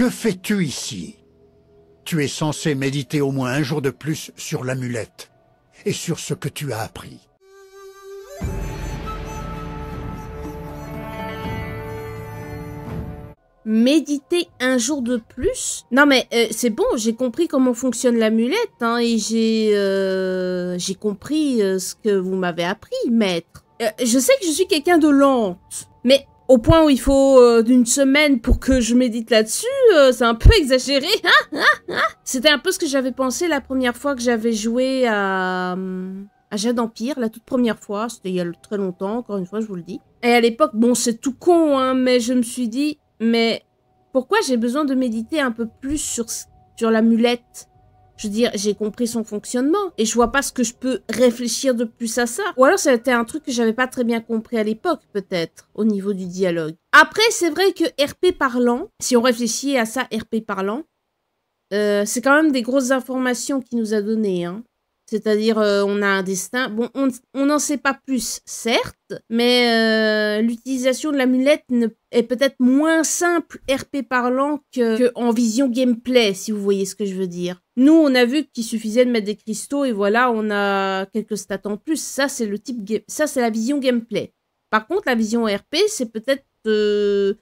Que fais-tu ici Tu es censé méditer au moins un jour de plus sur l'amulette et sur ce que tu as appris. Méditer un jour de plus Non mais euh, c'est bon, j'ai compris comment fonctionne l'amulette hein, et j'ai euh, j'ai compris euh, ce que vous m'avez appris, maître. je sais que je suis quelqu'un de lente, mais au point où il faut euh, d'une une semaine pour que je médite là-dessus, euh, c'est un peu exagéré. Hein, hein, hein. C'était un peu ce que j'avais pensé la première fois que j'avais joué hum, à, Jade Empire, la toute première fois. C'était il y a très longtemps, encore une fois, je vous le dis. Et à l'époque, bon, c'est tout con, hein, mais je me suis dit, mais pourquoi j'ai besoin de méditer un peu plus sur, sur mulette je veux dire, j'ai compris son fonctionnement et je vois pas ce que je peux réfléchir de plus à ça. Ou alors ça c'était un truc que j'avais pas très bien compris à l'époque, peut-être, au niveau du dialogue. Après, c'est vrai que RP parlant, si on réfléchit à ça, RP parlant, euh, c'est quand même des grosses informations qu'il nous a données. Hein. C'est-à-dire, euh, on a un destin. Bon, on n'en sait pas plus, certes, mais euh, l'utilisation de l'amulette est peut-être moins simple RP parlant que, vision gameplay, si vous voyez ce que je veux dire. Nous, on a vu qu'il suffisait de mettre des cristaux et voilà, on a quelques stats en plus. Ça, c'est le type, ça, c'est la vision gameplay. Par contre, la vision RP, c'est peut-être euh,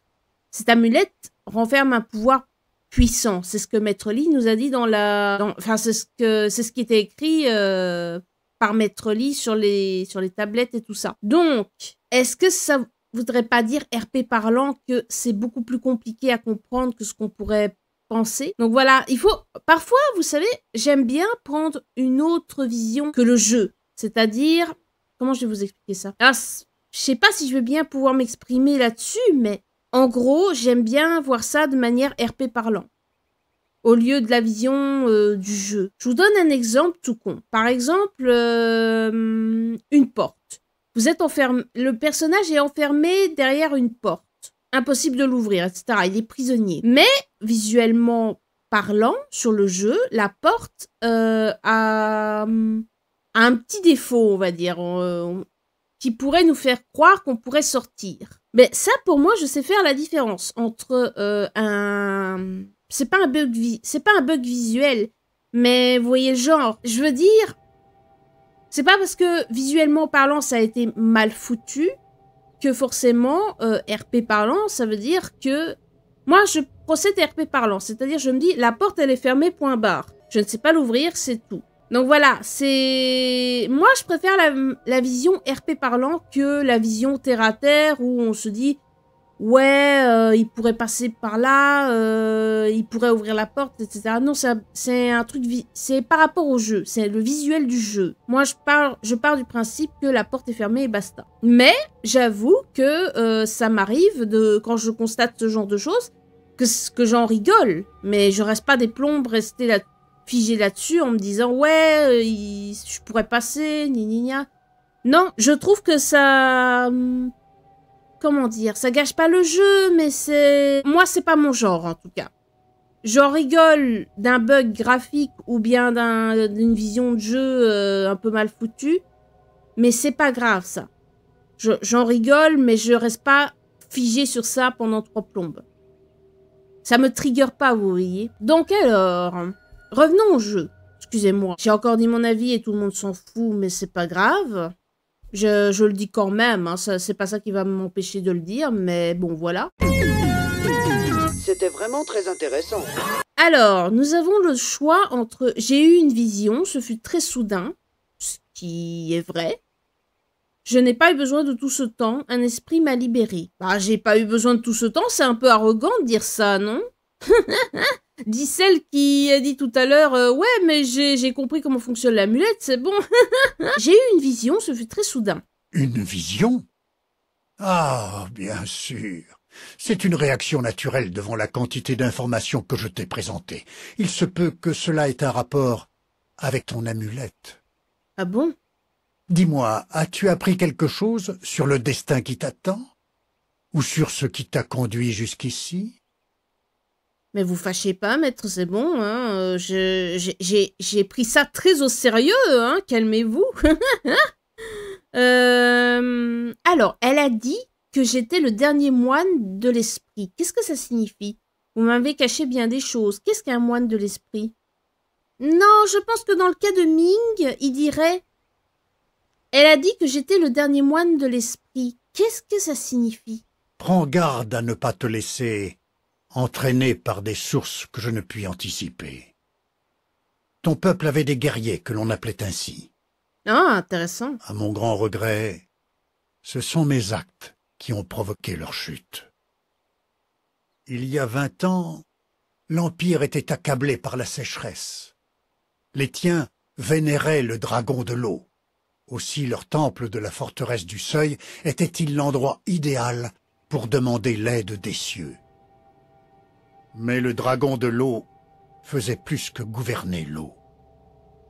cette amulette renferme un pouvoir puissant. C'est ce que Maître Lee nous a dit dans la. Enfin, c'est ce, que... c'est ce qui était écrit euh, par Maître Lee sur les... sur les tablettes et tout ça. Donc, est-ce que ça voudrait pas dire, RP parlant, que c'est beaucoup plus compliqué à comprendre que ce qu'on pourrait penser. Donc voilà, il faut parfois, vous savez, j'aime bien prendre une autre vision que le jeu, c'est-à-dire comment je vais vous expliquer ça Alors, je sais pas si je vais bien pouvoir m'exprimer là-dessus, mais en gros, j'aime bien voir ça de manière RP parlant, au lieu de la vision euh, du jeu. Je vous donne un exemple tout con. Par exemple, euh, une porte. Vous êtes enfermé, le personnage est enfermé derrière une porte, impossible de l'ouvrir, etc. Il est prisonnier. Mais visuellement parlant, sur le jeu, la porte euh, a, un petit défaut, on va dire, qui pourrait nous faire croire qu'on pourrait sortir. Mais ça, pour moi, je sais faire la différence entre euh, un... C'est pas un bug c'est pas un bug visuel, mais vous voyez le genre. Je veux dire, c'est pas parce que visuellement parlant, ça a été mal foutu que forcément, euh, RP parlant, ça veut dire que moi, je procède RP parlant, c'est-à-dire je me dis la porte elle est fermée, point barre. Je ne sais pas l'ouvrir, c'est tout. Donc voilà, c'est... Moi, je préfère la, vision RP parlant que la vision terre-à-terre où on se dit « Ouais, euh, il pourrait passer par là, euh, il pourrait ouvrir la porte, etc. » Non, c'est un truc... C'est par rapport au jeu, c'est le visuel du jeu. Moi, je pars, je du principe que la porte est fermée et basta. Mais j'avoue que euh, ça m'arrive, de quand je constate ce genre de choses, que, que j'en rigole. Mais je reste pas des plombes restées là figé là-dessus en me disant ouais, euh, je pourrais passer, ni ni Non, je trouve que ça, hum, comment dire, ça gâche pas le jeu, mais c'est, moi c'est pas mon genre en tout cas. J'en rigole d'un bug graphique ou bien d'une vision de jeu euh, un peu mal foutue, mais c'est pas grave ça. J'en rigole, mais je reste pas figé sur ça pendant trois plombes. Ça me trigger pas, vous voyez. Donc alors, Revenons au jeu. Excusez-moi, j'ai encore dit mon avis et tout le monde s'en fout, mais c'est pas grave. Je, le dis quand même, hein. ça c'est pas ça qui va m'empêcher de le dire, mais bon, voilà. C'était vraiment très intéressant. Alors, nous avons le choix entre j'ai eu une vision, ce fut très soudain, ce qui est vrai. Je n'ai pas eu besoin de tout ce temps, un esprit m'a libéré. Bah, j'ai pas eu besoin de tout ce temps, c'est un peu arrogant de dire ça, non dit celle qui a dit tout à l'heure euh, Ouais, mais j'ai compris comment fonctionne l'amulette, c'est bon. j'ai eu une vision, ce fut très soudain. Une vision Ah, bien sûr. C'est une réaction naturelle devant la quantité d'informations que je t'ai présentées. Il se peut que cela ait un rapport avec ton amulette. Ah bon Dis-moi, as-tu appris quelque chose sur le destin qui t'attend Ou sur ce qui t'a conduit jusqu'ici mais vous fâchez pas, maître, c'est bon. Hein, euh, J'ai pris ça très au sérieux, hein, calmez-vous. Euh, alors, elle a dit que j'étais le dernier moine de l'esprit. Qu'est-ce que ça signifie Vous m'avez caché bien des choses. Qu'est-ce qu'un moine de l'esprit Non, je pense que dans le cas de Ming, il dirait Elle a dit que j'étais le dernier moine de l'esprit. Qu'est-ce que ça signifie Prends garde à ne pas te laisser entraîné par des sources que je ne puis anticiper. Ton peuple avait des guerriers que l'on appelait ainsi. Ah, intéressant. À mon grand regret, ce sont mes actes qui ont provoqué leur chute. Il y a vingt ans, l'Empire était accablé par la sécheresse. Les tiens vénéraient le dragon de l'eau. Aussi leur temple de la forteresse du Seuil était-il l'endroit idéal pour demander l'aide des cieux. Mais le dragon de l'eau faisait plus que gouverner l'eau.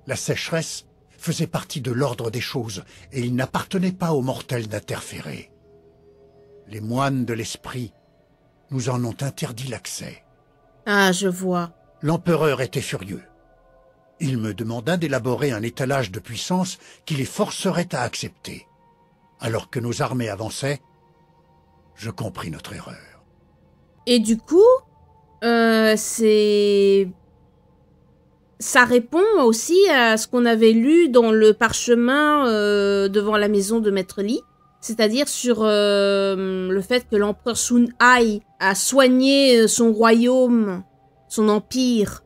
La sécheresse faisait partie de l'ordre des choses et il n'appartenait pas aux mortels d'interférer. Les moines de l'esprit nous en ont interdit l'accès. Ah, je vois. L'empereur était furieux. Il me demanda d'élaborer un étalage de puissance qui les forcerait à accepter. Alors que nos armées avançaient, je compris notre erreur. Et du coup euh, c'est. Ça répond aussi à ce qu'on avait lu dans le parchemin euh, devant la maison de Maître Li, c'est-à-dire sur euh, le fait que l'empereur Sun Hai a soigné son royaume, son empire,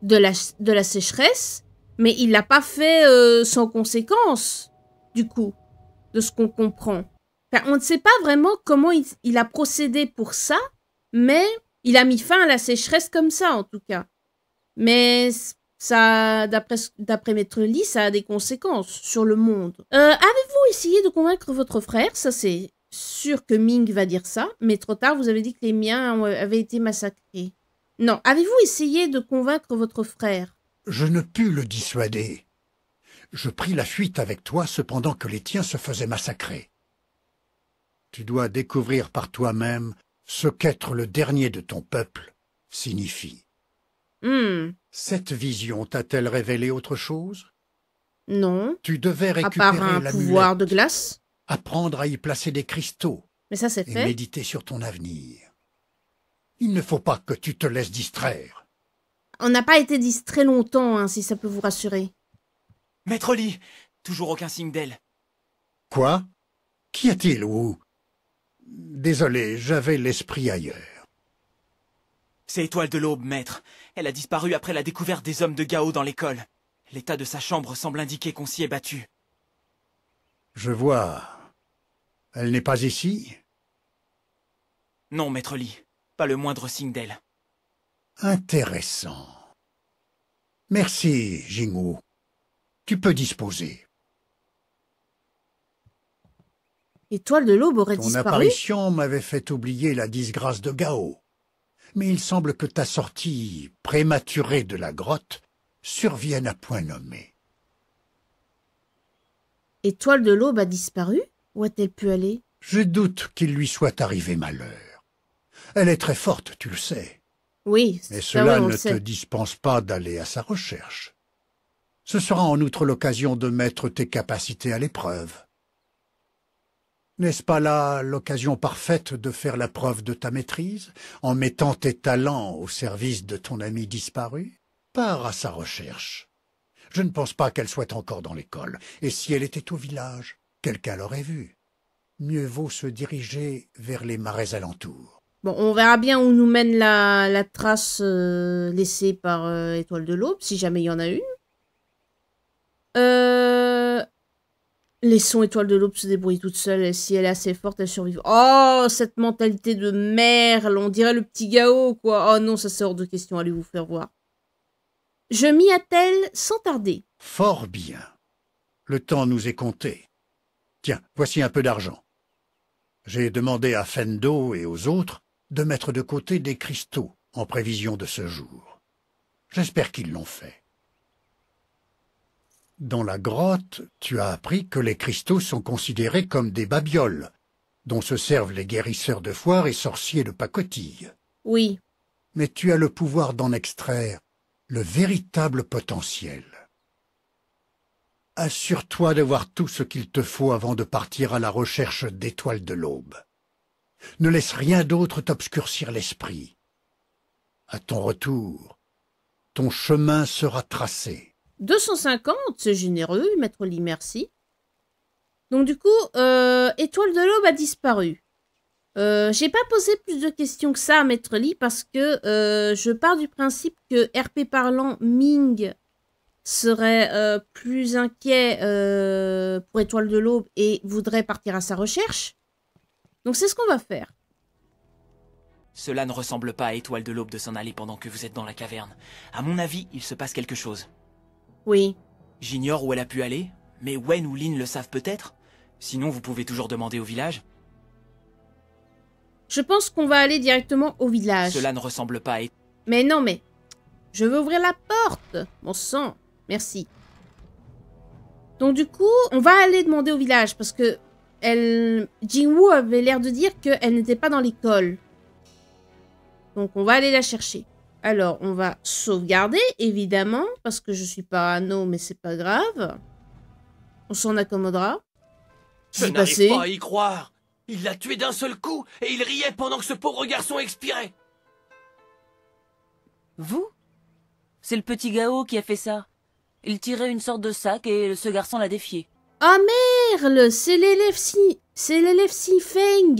de la, de la sécheresse, mais il l'a pas fait sans conséquence, du coup, de ce qu'on comprend. on ne sait pas vraiment comment il a procédé pour ça, mais il a mis fin à la sécheresse comme ça, en tout cas. Mais ça, d'après Maître Lee, ça a des conséquences sur le monde. Euh, avez-vous essayé de convaincre votre frère Ça, c'est sûr que Ming va dire ça, mais trop tard, vous avez dit que les miens euh, avaient été massacrés. Non. Avez-vous essayé de convaincre votre frère Je ne pus le dissuader. Je pris la fuite avec toi cependant que les tiens se faisaient massacrer. Tu dois découvrir par toi-même ce qu'être le dernier de ton peuple signifie. Hmm. Cette vision t'a-t-elle révélé autre chose Non. Tu devais récupérer à part un pouvoir de glace Apprendre à y placer des cristaux. Mais ça c'est Et méditer sur ton avenir. Il ne faut pas que tu te laisses distraire. On n'a pas été distrait longtemps, hein, si ça peut vous rassurer. Maître Lee, toujours aucun signe d'elle. Quoi Qu'y a-t-il, ou Désolé, j'avais l'esprit ailleurs. C'est Étoile de l'Aube, maître. Elle a disparu après la découverte des hommes de Gao dans l'école. L'état de sa chambre semble indiquer qu'on s'y est battu. Je vois. Elle n'est pas ici Non, maître Lee. Pas le moindre signe d'elle. Intéressant. Merci, Jingu. Tu peux disposer. Étoile de l'aube aurait disparu. Ton apparition m'avait fait oublier la disgrâce de Gao. Mais il semble que ta sortie prématurée de la grotte survienne à point nommé. Étoile de l'aube a disparu Où a-t-elle pu aller Je doute qu'il lui soit arrivé malheur. Elle est très forte, tu le sais. Oui, Mais cela ne te dispense pas d'aller à sa recherche. Ce sera en outre l'occasion de mettre tes capacités à l'épreuve. N'est-ce pas là l'occasion parfaite de faire la preuve de ta maîtrise, en mettant tes talents au service de ton ami disparu Pars à sa recherche. Je ne pense pas qu'elle soit encore dans l'école, et si elle était au village, quelqu'un l'aurait vue. Mieux vaut se diriger vers les marais alentours. Bon, on verra bien où nous mène la, la trace euh, laissée par euh, Étoile de l'Aube, si jamais il y en a une. Euh, sons étoiles de l'Aube se débrouillent toute seule, et si elle est assez forte, elle survivra. Oh, cette mentalité de merle, on dirait le petit Gao, quoi. Oh non, ça sort de question, allez vous faire voir. Je m'y attelle sans tarder. Fort bien. Le temps nous est compté. Tiens, voici un peu d'argent. J'ai demandé à Fendo et aux autres de mettre de côté des cristaux en prévision de ce jour. J'espère qu'ils l'ont fait. Dans la grotte, tu as appris que les cristaux sont considérés comme des babioles, dont se servent les guérisseurs de foire et sorciers de pacotille. Oui. Mais tu as le pouvoir d'en extraire le véritable potentiel. Assure-toi de voir tout ce qu'il te faut avant de partir à la recherche d'étoiles de l'aube. Ne laisse rien d'autre t'obscurcir l'esprit. À ton retour, ton chemin sera tracé. 250, c'est généreux, maître Lee, merci. Donc du coup, euh, Étoile de l'Aube a disparu. Euh, j'ai pas posé plus de questions que ça à Maître Lee parce que euh, je pars du principe que RP parlant, Ming serait plus inquiet pour Étoile de l'Aube et voudrait partir à sa recherche. Donc c'est ce qu'on va faire. Cela ne ressemble pas à Étoile de l'Aube de s'en aller pendant que vous êtes dans la caverne. À mon avis, il se passe quelque chose. Oui. J'ignore où elle a pu aller, mais Wen ou Lin le savent peut-être. Sinon, vous pouvez toujours demander au village. Je pense qu'on va aller directement au village. Cela ne ressemble pas Mais non, mais... Je veux ouvrir la porte Mon sang Merci. Donc du coup, on va aller demander au village parce que elle, Wu avait l'air de dire qu'elle n'était pas dans l'école. Donc on va aller la chercher. Alors, on va sauvegarder, évidemment, parce que je suis parano, mais c'est pas grave. On s'en accommodera. Je n'arrive pas à y croire. Il l'a tué d'un seul coup et il riait pendant que ce pauvre garçon expirait. Vous C'est le petit Gao qui a fait ça. Il tirait une sorte de sac et ce garçon l'a défié. Ah merde, C'est l'élève si... C'est l'élève si Feng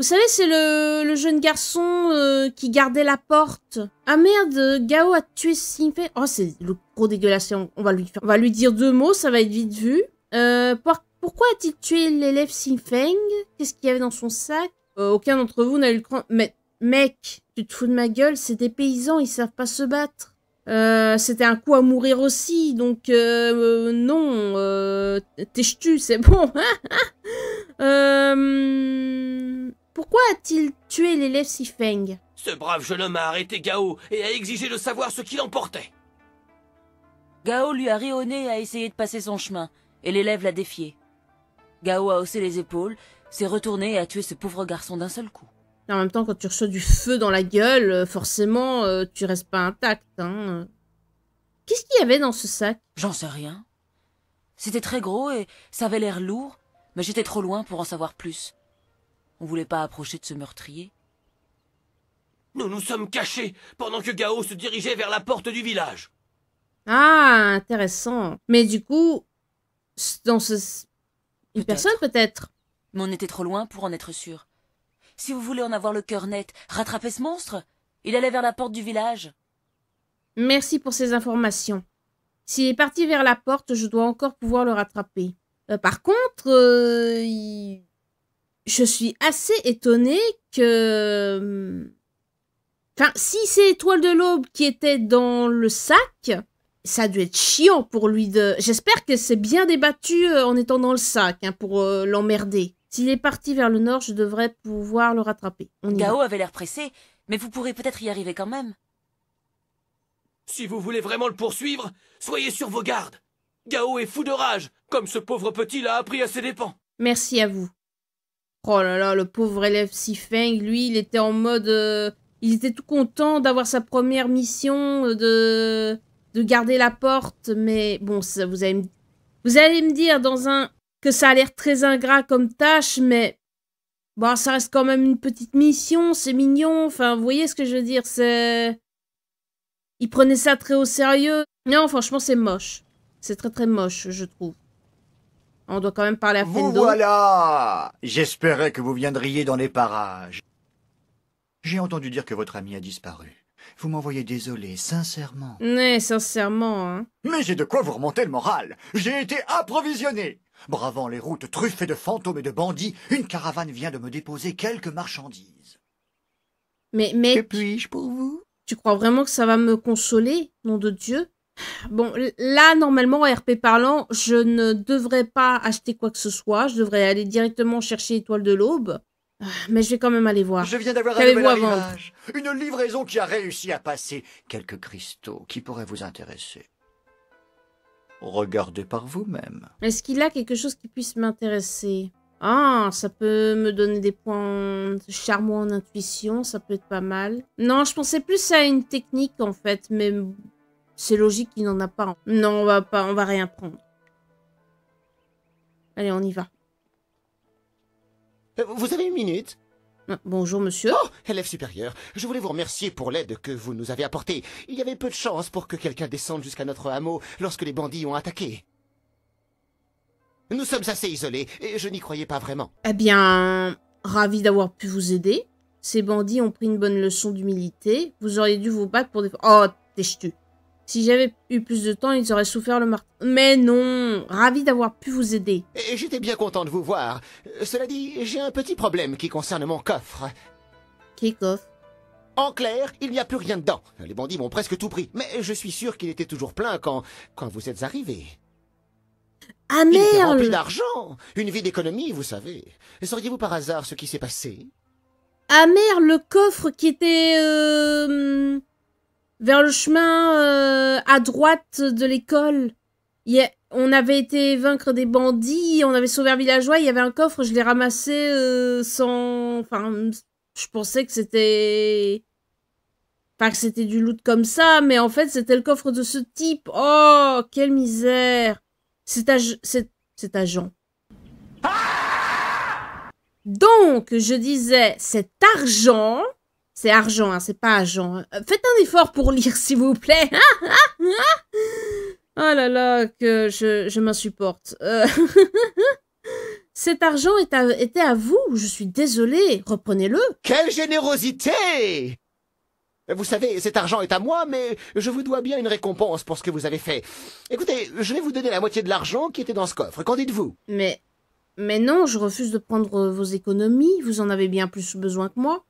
vous savez, c'est le, le, jeune garçon euh, qui gardait la porte. Ah merde, Gao a tué Feng. Oh, c'est le gros dégueulasse. On, va lui faire, on va lui dire deux mots, ça va être vite vu. Euh, pourquoi a-t-il tué l'élève Feng Qu'est-ce qu'il y avait dans son sac euh, Aucun d'entre vous n'a eu le cran... Mais, mec, tu te fous de ma gueule, c'est des paysans, ils savent pas se battre. C'était un coup à mourir aussi, donc non, t'es ch'tu, c'est bon. euh... Pourquoi a-t-il tué l'élève Sifeng Ce brave jeune homme a arrêté Gao et a exigé de savoir ce qu'il emportait. Gao lui a rayonné et a essayé de passer son chemin, et l'élève l'a défié. Gao a haussé les épaules, s'est retourné et a tué ce pauvre garçon d'un seul coup. en même temps, quand tu reçois du feu dans la gueule, euh, forcément, euh, tu restes pas intact. Hein. Qu'est-ce qu'il y avait dans ce sac J'en sais rien. C'était très gros et ça avait l'air lourd, mais j'étais trop loin pour en savoir plus. On voulait pas approcher de ce meurtrier Nous nous sommes cachés pendant que Gao se dirigeait vers la porte du village. Ah, intéressant. Mais du coup, dans ce... Une personne peut-être Mais on était trop loin pour en être sûr. Si vous voulez en avoir le cœur net, rattrapez ce monstre. Il allait vers la porte du village. Merci pour ces informations. S'il est parti vers la porte, je dois encore pouvoir le rattraper. Euh, par contre, euh, il je suis assez étonnée que... Hum, enfin, si c'est Étoile de l'Aube qui était dans le sac, ça a dû être chiant pour lui de... J'espère que c'est bien débattu euh, en étant dans le sac, hein, pour euh, l'emmerder. S'il est parti vers le nord, je devrais pouvoir le rattraper. Gao avait l'air pressé, mais vous pourrez peut-être y arriver quand même. Si vous voulez vraiment le poursuivre, soyez sur vos gardes. Gao est fou de rage, comme ce pauvre petit l'a appris à ses dépens. Merci à vous. Oh là là, le pauvre élève Sifeng, lui, il était en mode... Euh, il était tout content d'avoir sa première mission de, de garder la porte, mais bon, vous, allez me, vous allez me dire dans un que ça a l'air très ingrat comme tâche, mais bon, ça reste quand même une petite mission, c'est mignon, enfin, vous voyez ce que je veux dire, c'est... Il prenait ça très au sérieux. Non, franchement, c'est moche. C'est très très moche, je trouve. On doit quand même parler à Vous voilà J'espérais que vous viendriez dans les parages. J'ai entendu dire que votre ami a disparu. Vous m'envoyez désolé, sincèrement. Mais sincèrement, hein. Mais j'ai de quoi vous remonter le moral. J'ai été approvisionné. Bravant les routes truffées de fantômes et de bandits, une caravane vient de me déposer quelques marchandises. Mais, mais. Que puis-je pour vous Tu crois vraiment que ça va me consoler, nom de Dieu Bon, là, normalement, RP parlant, je ne devrais pas acheter quoi que ce soit. Je devrais aller directement chercher Étoile de l'Aube. Ah, mais je vais quand même aller voir. Je viens d'avoir un nouvel Une livraison qui a réussi à passer quelques cristaux qui pourraient vous intéresser. Regardez par vous-même. Est-ce qu'il a quelque chose qui puisse m'intéresser ah, ça peut me donner des points charmants en intuition, ça peut être pas mal. Non, je pensais plus à une technique en fait, mais c'est logique qu'il n'en a pas. Non, on va pas, on va rien prendre. Allez, on y va. Euh, vous avez une minute euh, Bonjour, monsieur. Oh, élève supérieur, je voulais vous remercier pour l'aide que vous nous avez apportée. Il y avait peu de chance pour que quelqu'un descende jusqu'à notre hameau lorsque les bandits ont attaqué. Nous sommes assez isolés, et je n'y croyais pas vraiment. Eh bien, ravi d'avoir pu vous aider. Ces bandits ont pris une bonne leçon d'humilité. Vous auriez dû vous battre pour des... Oh, t'es si j'avais eu plus de temps, ils auraient souffert le martyr. Mais non, ravi d'avoir pu vous aider. J'étais bien content de vous voir. Cela dit, j'ai un petit problème qui concerne mon coffre. Quel coffre En clair, il n'y a plus rien dedans. Les bandits m'ont presque tout pris, mais je suis sûr qu'il était toujours plein quand, quand vous êtes arrivés. Ah merde Il était rempli d'argent Une vie d'économie, vous savez. Sauriez-vous par hasard ce qui s'est passé Ah le coffre qui était... Euh, vers le chemin euh, à droite de l'école. On avait été vaincre des bandits, on avait sauvé un villageois, il y avait un coffre, je l'ai ramassé euh, sans... Enfin, je pensais que c'était... Enfin, que c'était du loot comme ça, mais en fait, c'était le coffre de ce type. Oh, quelle misère c'est C'est cet agent. Ah Donc, je disais, cet argent c'est argent, hein, c'est pas agent. Euh, faites un effort pour lire, s'il vous plaît. oh là là, que je, je m'insupporte. Euh, cet argent était à vous, je suis désolée. reprenez-le. Quelle générosité euh, vous savez, cet argent est à moi, mais je vous dois bien une récompense pour ce que vous avez fait. Écoutez, je vais vous donner la moitié de l'argent qui était dans ce coffre. Qu'en dites-vous Mais... Mais non, je refuse de prendre vos économies. Vous en avez bien plus besoin que moi.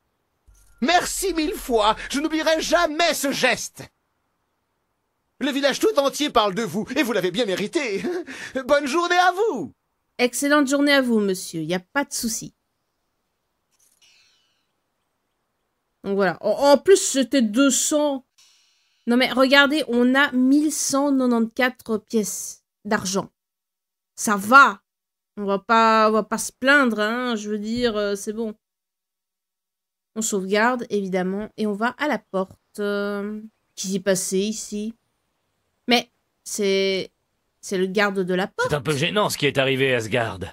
Merci mille fois. Je n'oublierai jamais ce geste. Le village tout entier parle de vous, et vous l'avez bien mérité. Bonne journée à vous. Excellente journée à vous, monsieur. Il n'y a pas de souci. Donc voilà. En, plus, c'était 200. Non mais regardez, on a 1194 pièces d'argent. Ça va. On va pas, va pas se plaindre, hein, Je veux dire, euh, c'est bon. On sauvegarde, évidemment, et on va à la porte. Euh, qui s'est passé ici Mais c'est... C'est le garde de la porte. C'est un peu gênant ce qui est arrivé à ce garde.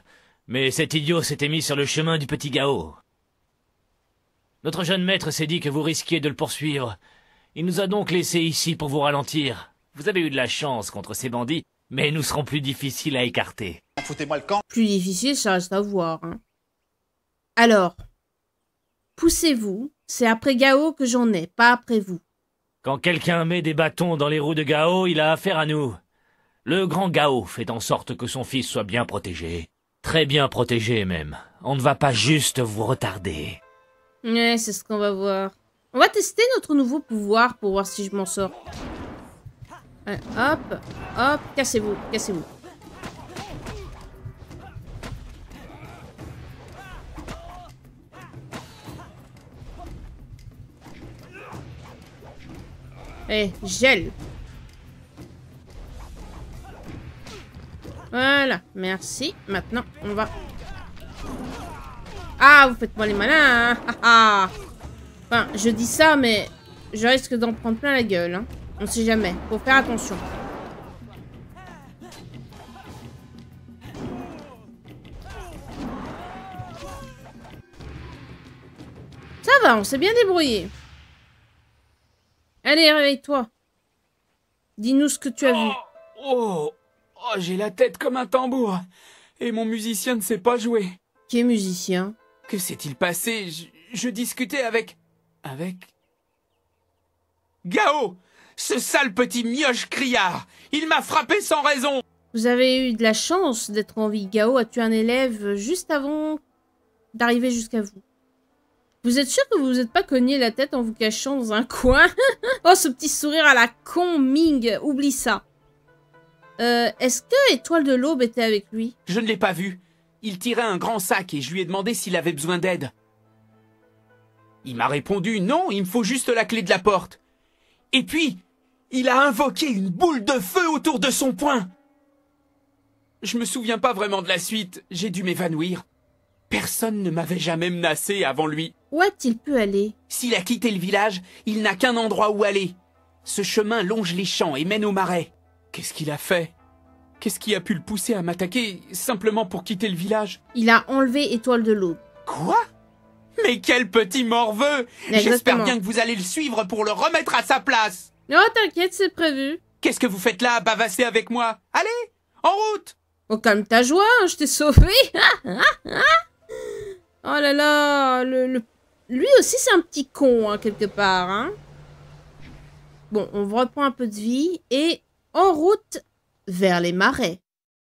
Mais cet idiot s'était mis sur le chemin du petit Gao. Notre jeune maître s'est dit que vous risquiez de le poursuivre. Il nous a donc laissé ici pour vous ralentir. Vous avez eu de la chance contre ces bandits, mais nous serons plus difficiles à écarter. Foutez-moi le camp. Plus difficile, ça reste à voir. Hein. Alors, Poussez-vous, c'est après Gao que j'en ai, pas après vous. Quand quelqu'un met des bâtons dans les roues de Gao, il a affaire à nous. Le grand Gao fait en sorte que son fils soit bien protégé. Très bien protégé même. On ne va pas juste vous retarder. Ouais, c'est ce qu'on va voir. On va tester notre nouveau pouvoir pour voir si je m'en sors. hop, hop, cassez-vous, cassez-vous. Eh, gel. Voilà, merci. Maintenant, on va... Ah, vous faites moi les malins, hein. ah, ah. Enfin, je dis ça, mais je risque d'en prendre plein la gueule. On hein. On sait jamais. Faut faire attention. Ça va, on s'est bien débrouillé. Allez, réveille-toi. Dis-nous ce que tu as vu. Oh, oh, oh, j'ai la tête comme un tambour. Et mon musicien ne sait pas jouer. Qui est musicien Que s'est-il passé je, je discutais avec... Avec... Gao Ce sale petit mioche criard Il m'a frappé sans raison Vous avez eu de la chance d'être en vie. Gao a tué un élève juste avant d'arriver jusqu'à vous. Vous êtes sûr que vous vous êtes pas cogné la tête en vous cachant dans un coin Oh, ce petit sourire à la con, Ming Oublie ça. Euh, Est-ce que Étoile de l'Aube était avec lui Je ne l'ai pas vu. Il tirait un grand sac et je lui ai demandé s'il avait besoin d'aide. Il m'a répondu non, il me faut juste la clé de la porte. Et puis, il a invoqué une boule de feu autour de son poing. Je me souviens pas vraiment de la suite, j'ai dû m'évanouir. Personne ne m'avait jamais menacé avant lui. Où a-t-il pu aller S'il a quitté le village, il n'a qu'un endroit où aller. Ce chemin longe les champs et mène au marais. Qu'est-ce qu'il a fait Qu'est-ce qui a pu le pousser à m'attaquer simplement pour quitter le village Il a enlevé Étoile de l'eau. Quoi Mais quel petit morveux J'espère bien que vous allez le suivre pour le remettre à sa place Non, t'inquiète, c'est prévu. Qu'est-ce que vous faites là à bavasser avec moi Allez, en route Oh, calme ta joie, hein, je t'ai sauvé Oh là là, le, lui aussi c'est un petit con, hein, quelque part. Hein. Bon, on reprend un peu de vie et en route vers les marais.